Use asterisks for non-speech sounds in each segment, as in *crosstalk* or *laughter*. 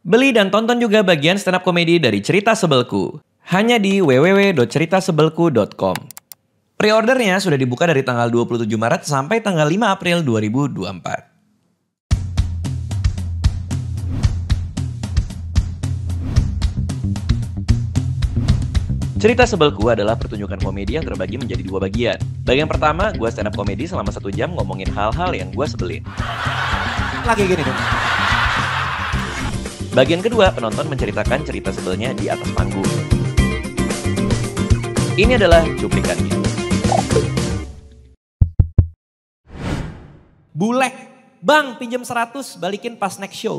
Beli dan tonton juga bagian stand up komedi dari Cerita Sebelku. Hanya di www.ceritasebelku.com. Pre-ordernya sudah dibuka dari tanggal 27 Maret sampai tanggal 5 April 2024. Cerita Sebelku adalah pertunjukan komedi yang terbagi menjadi dua bagian. Bagian pertama, gue stand up komedi selama satu jam ngomongin hal-hal yang gue sebelin. Lagi gini dong. Bagian kedua, penonton menceritakan cerita sebelnya di atas panggung. Ini adalah cuplikannya. Bulek, bang pinjam 100 balikin pas next show.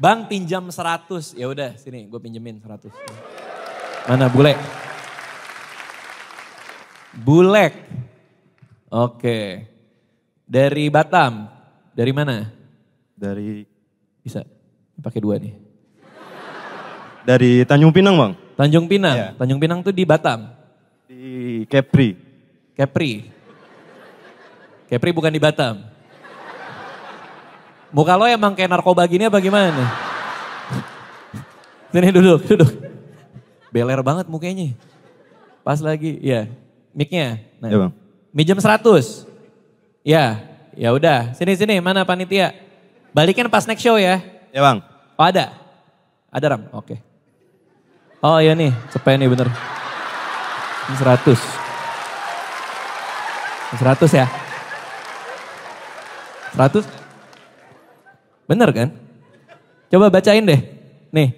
Bang pinjam 100. Ya udah, sini gue pinjemin 100. Mana bule? Bulek. Oke. Dari Batam. Dari mana? Dari bisa. Pakai dua nih. Dari Tanjung Pinang, Bang. Tanjung Pinang. Yeah. Tanjung Pinang tuh di Batam. Di Kepri. Kepri. Kepri bukan di Batam. Muka lo emang kayak narkoba gini apa gimana? Sini duduk, duduk. Beler banget mukanya. Pas lagi, ya. Mic-nya. Nah. Ya bang. Minjem 100. Ya, ya udah. Sini sini mana panitia? Balikin pas next show ya. Ya bang. Oh ada? Ada Ram? Oke. Okay. Oh iya nih, cepet nih bener. Ini 100. 100 ya. 100? Bener kan? Coba bacain deh. Nih,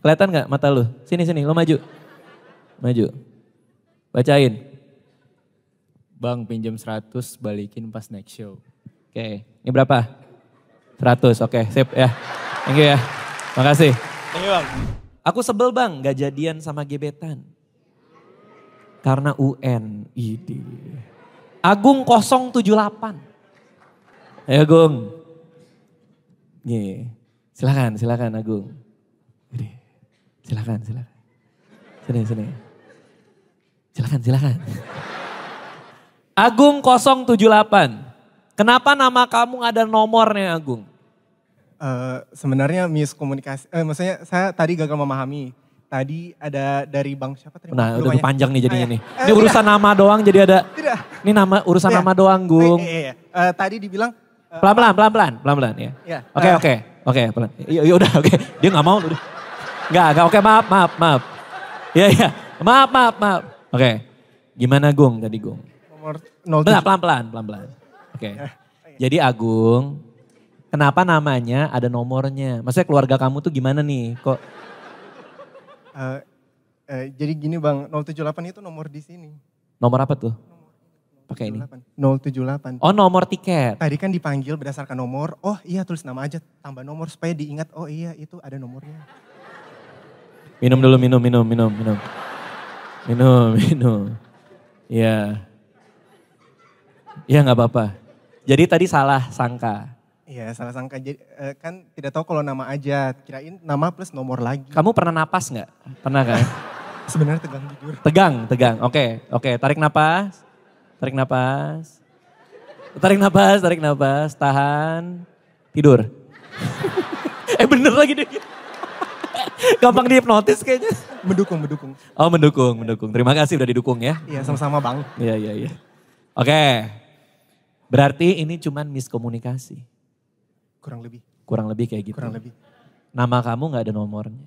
kelihatan nggak mata lu? Sini, sini, lu maju. Maju. Bacain. Bang pinjam 100 balikin pas next show. Oke, ini berapa? 100, oke okay, sip ya. Thank you ya, makasih. Thank you bang. Aku sebel bang gak jadian sama gebetan. Karena UN, kosong Agung 078. Ayo Agung. Nih, silakan, silakan Agung. Jadi Silakan, silakan. Sini, sini. Silakan, silakan. Agung 078. Kenapa nama kamu ada nomornya Agung? Uh, sebenarnya komunikasi. eh, maksudnya saya tadi gagal memahami. Tadi ada dari Bang siapa tadi? Nah udah ya. panjang nih jadinya ah, nih. Iya. ini uh, urusan nama doang jadi ada. Tidak. Ini nama urusan tidak. nama doang iya, Gung. Iya, eh, eh, eh. Uh, tadi dibilang. pelan eh, pelan-pelan, pelan-pelan, pelan-pelan ya. Oke, oke, oke pelan. Iya udah oke, okay. dia gak mau. Udah. Enggak, enggak oke okay, maaf, maaf, maaf. Iya, iya. Maaf, maaf, maaf. Oke. Okay. Gimana Gung tadi Gung? Pelan, pelan, pelan, pelan, pelan. Oke. Okay. Jadi Agung, kenapa namanya ada nomornya? Maksudnya keluarga kamu tuh gimana nih? Kok? Uh, uh, jadi gini bang, 078 itu nomor di sini. Nomor apa tuh? Pakai ini. 078. Oh nomor tiket. Tadi kan dipanggil berdasarkan nomor. Oh iya tulis nama aja, tambah nomor supaya diingat. Oh iya itu ada nomornya. Minum dulu, minum, minum, minum, minum. Minum, *laughs* minum. Iya. Yeah. Iya nggak apa-apa. Jadi tadi salah sangka. Iya salah sangka. Jadi eh, kan tidak tahu kalau nama aja. Kirain nama plus nomor lagi. Kamu pernah napas nggak? Pernah kan? *laughs* Sebenarnya tegang jujur. Tegang, tegang. Oke, okay, oke. Okay. Tarik napas. Tarik napas. Tarik napas, tarik napas. Tahan. Tidur. *laughs* eh bener lagi deh. *laughs* Gampang dihipnotis kayaknya. Mendukung, mendukung. Oh mendukung, mendukung. Terima kasih udah didukung ya. Iya sama-sama bang. Iya, iya, iya. Oke. Okay. Berarti ini cuman miskomunikasi. Kurang lebih. Kurang lebih kayak gitu. Kurang lebih. Nama kamu gak ada nomornya.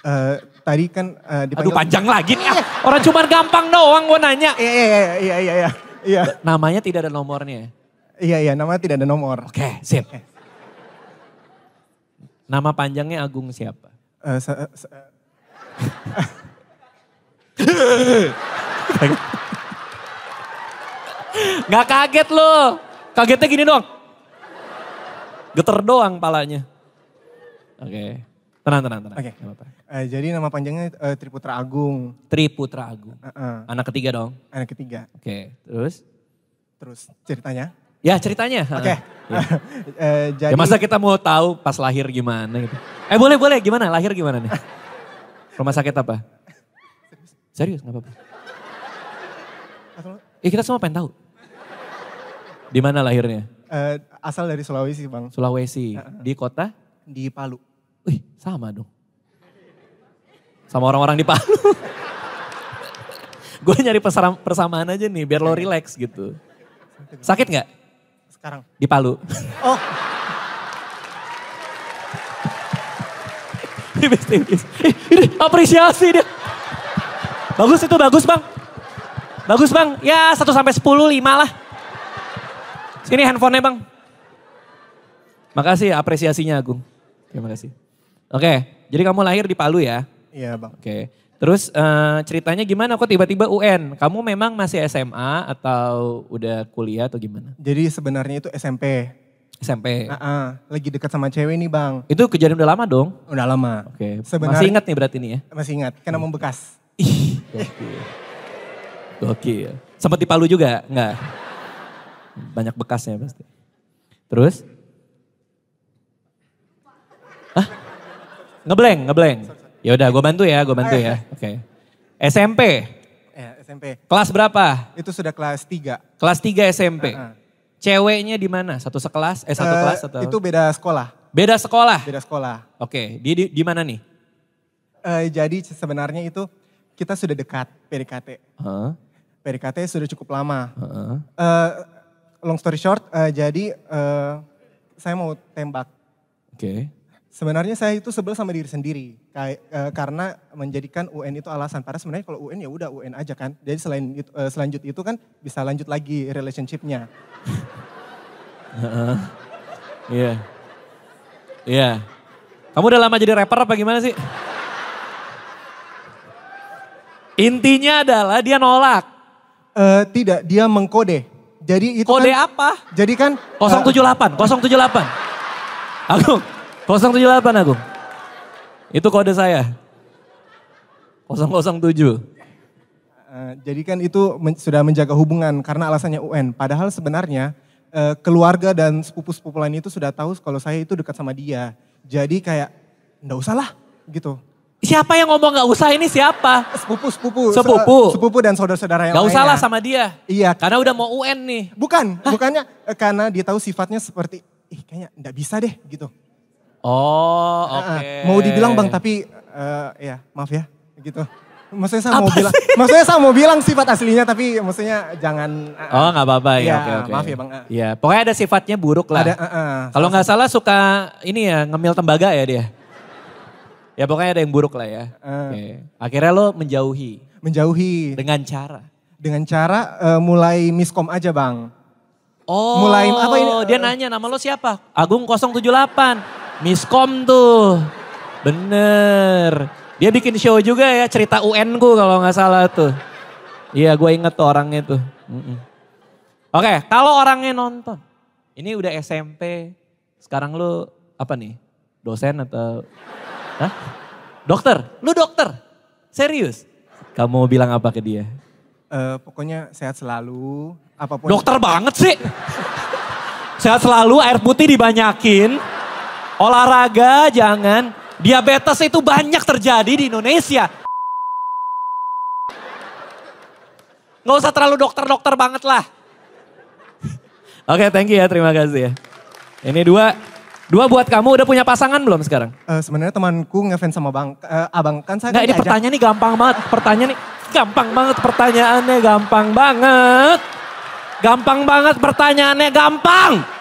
Uh, tadi kan uh, dipanggil... Aduh panjang lagi nih. orang cuma gampang doang gue nanya. Iya, iya, iya, iya, iya. iya. Namanya tidak ada nomornya. Iya, iya, namanya tidak ada nomor. Oke, okay, sip. Okay. Nama panjangnya Agung siapa? Uh, Gak kaget lo. Kagetnya gini doang. Geter doang palanya. Oke. Okay. Tenang, tenang, tenang. Oke. Okay. Uh, eh, jadi nama panjangnya uh, Triputra Agung. Triputra Agung. Uh -uh. Anak ketiga dong? Anak ketiga. Oke, okay. terus? Terus ceritanya? Ya ceritanya. Oke. Okay. Ya. uh, *laughs* jadi... ya masa kita mau tahu pas lahir gimana gitu. Eh boleh, boleh. Gimana? Lahir gimana nih? Rumah sakit apa? *laughs* Serius, nggak apa-apa. Ya kita semua pengen tahu. Di mana lahirnya? Uh, asal dari Sulawesi, Bang. Sulawesi. Uh, Di kota? Di Palu. Wih, sama dong. Sama orang-orang di Palu. *laughs* Gue nyari persamaan aja nih, biar lo iya. relax gitu. Sakit nggak? Sekarang. Di Palu. *laughs* Oh. tipis *laughs* tipis. Ini apresiasi dia. Bagus itu bagus bang. Bagus bang. Ya 1 sampai 10 5 lah. Sini handphonenya bang. Makasih apresiasinya Agung. Terima kasih. Oke, jadi kamu lahir di Palu ya? Iya bang. Oke, terus uh, ceritanya gimana kok tiba-tiba UN? Kamu memang masih SMA atau udah kuliah atau gimana? Jadi sebenarnya itu SMP. SMP. Nah, -uh, lagi dekat sama cewek nih bang. Itu kejadian udah lama dong? Udah lama. Oke. masih ingat nih berarti ini ya? Masih ingat, karena membekas. Ih, gokil. gokil. Sempat di Palu juga? Enggak? Banyak bekasnya pasti. Terus? Hah? Ngebleng, ngebleng. Ya udah, gue bantu ya, gue bantu ya. Eh. Oke. Okay. SMP. Eh, SMP. Kelas berapa? Itu sudah kelas tiga, Kelas tiga SMP. Uh eh, -huh. Eh. Ceweknya di mana? Satu sekelas? Eh satu uh, kelas atau? Itu beda sekolah. Beda sekolah. Beda sekolah. Oke, okay. di di, di mana nih? Uh, jadi sebenarnya itu kita sudah dekat PDKT. Uh. PDKT sudah cukup lama. Uh -huh. Uh, long story short, uh, jadi uh, saya mau tembak. Oke. Okay. Sebenarnya saya itu sebel sama diri sendiri kayak, uh, eh, karena menjadikan UN itu alasan. Padahal sebenarnya kalau UN ya udah UN aja kan. Jadi selain itu, uh, selanjut itu kan bisa lanjut lagi relationshipnya. Iya. Iya. Kamu udah lama jadi rapper apa gimana sih? Intinya adalah dia nolak. Uh, tidak, dia mengkode. Jadi itu Kode kan, apa? Jadi kan 078, 078. Eh, Agung, 078 Agung. Itu kode saya. 007. Uh, eh, jadi kan itu men sudah menjaga hubungan karena alasannya UN. Padahal sebenarnya uh, keluarga dan sepupu-sepupu lain itu sudah tahu kalau saya itu dekat sama dia. Jadi kayak enggak usah lah gitu. Siapa yang ngomong gak usah ini siapa? Sepupu, sepupu. Sepupu. Sepupu dan saudara-saudara yang gak Gak usah lah sama dia. Iya. Karena udah mau UN nih. Bukan, Hah? bukannya eh, karena dia tahu sifatnya seperti, ih eh, kayaknya gak bisa deh gitu. Oh, oke. Okay. Mau dibilang bang, tapi uh, ya maaf ya, gitu. Maksudnya saya mau bilang, maksudnya saya mau bilang sifat aslinya, tapi maksudnya jangan. Uh, oh, nggak apa-apa ya. ya okay, okay. Maaf ya bang. Iya, pokoknya ada sifatnya buruk lah. Uh, uh, Kalau nggak salah suka ini ya ngemil tembaga ya dia. Ya pokoknya ada yang buruk lah ya. Uh, eh. okay. Akhirnya lo menjauhi. Menjauhi. Dengan cara. Dengan cara uh, mulai miskom aja bang. Oh, mulai apa ini? Dia nanya nama lo siapa? Agung 078. Miskom tuh. Bener. Dia bikin show juga ya cerita UN ku kalau nggak salah tuh. Iya gue inget tuh orangnya tuh. Mm -mm. Oke okay, kalau orangnya nonton. Ini udah SMP. Sekarang lo apa nih? Dosen atau? Hah? Dokter, lu dokter? Serius? Kamu mau bilang apa ke dia? Uh, pokoknya sehat selalu, apapun. Dokter banget sih. sehat selalu, air putih dibanyakin. Olahraga jangan. Diabetes itu banyak terjadi di Indonesia. Nggak usah terlalu dokter-dokter banget lah. Oke, okay, thank you ya. Terima kasih ya. Ini dua Dua buat kamu udah punya pasangan belum sekarang? Uh, Sebenarnya temanku ngefans sama bang, uh, abang kan saya. Nggak, kan ini pertanyaan nih gampang banget. Pertanyaan nih gampang banget pertanyaannya gampang banget. Gampang banget pertanyaannya gampang.